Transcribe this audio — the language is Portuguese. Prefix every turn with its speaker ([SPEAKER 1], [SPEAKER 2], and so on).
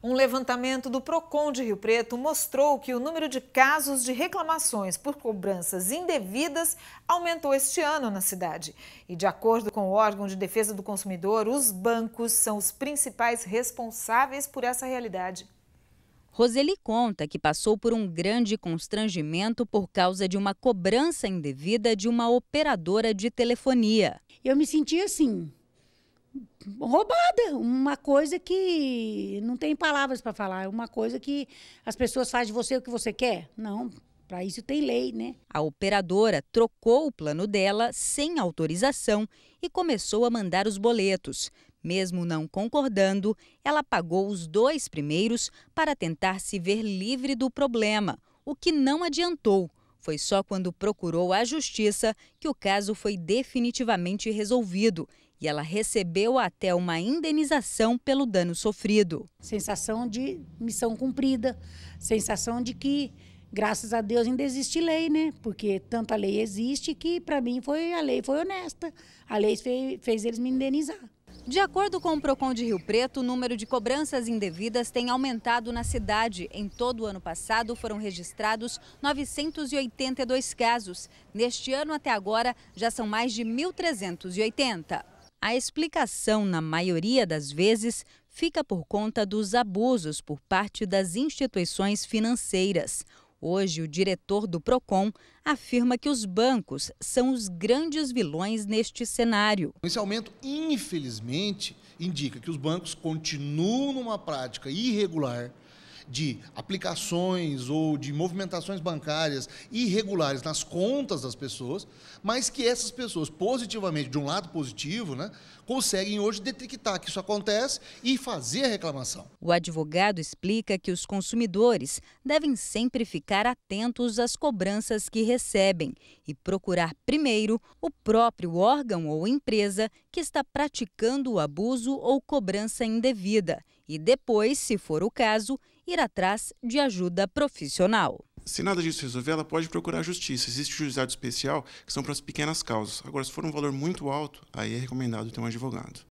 [SPEAKER 1] Um levantamento do Procon de Rio Preto mostrou que o número de casos de reclamações por cobranças indevidas aumentou este ano na cidade. E de acordo com o órgão de defesa do consumidor, os bancos são os principais responsáveis por essa realidade.
[SPEAKER 2] Roseli conta que passou por um grande constrangimento por causa de uma cobrança indevida de uma operadora de telefonia. Eu me senti assim, roubada, uma coisa que não
[SPEAKER 3] tem palavras para falar, é uma coisa que as pessoas fazem de você o que você quer. Não, para isso
[SPEAKER 2] tem lei, né? A operadora trocou o plano dela sem autorização e começou a mandar os boletos. Mesmo não concordando, ela pagou os dois primeiros para tentar se ver livre do problema, o que não adiantou foi só quando procurou a justiça que o caso foi definitivamente resolvido e ela recebeu até uma indenização pelo dano sofrido. Sensação de missão cumprida, sensação de que, graças a Deus, ainda existe
[SPEAKER 3] lei, né? Porque tanta lei existe que, para mim, foi a lei foi honesta. A lei
[SPEAKER 2] fez, fez eles me indenizar. De acordo com o Procon de Rio Preto, o número de cobranças indevidas tem aumentado na cidade. Em todo o ano passado foram registrados 982 casos. Neste ano até agora já são mais de 1.380. A explicação, na maioria das vezes, fica por conta dos abusos por parte das instituições financeiras. Hoje, o diretor do PROCON afirma que os bancos são os grandes vilões neste cenário. Esse aumento, infelizmente, indica que os bancos continuam numa prática
[SPEAKER 4] irregular de aplicações ou de movimentações bancárias irregulares nas contas das pessoas, mas que essas pessoas, positivamente, de um lado
[SPEAKER 2] positivo, né, conseguem hoje detectar que isso acontece e fazer a reclamação. O advogado explica que os consumidores devem sempre ficar atentos às cobranças que recebem e procurar primeiro o próprio órgão ou empresa que está praticando o abuso ou cobrança indevida e depois, se for o caso, ir atrás de ajuda profissional.
[SPEAKER 5] Se nada disso resolver, ela pode procurar justiça. Existe juizado especial que são para as pequenas causas. Agora, se for um valor muito alto, aí é recomendado ter um advogado.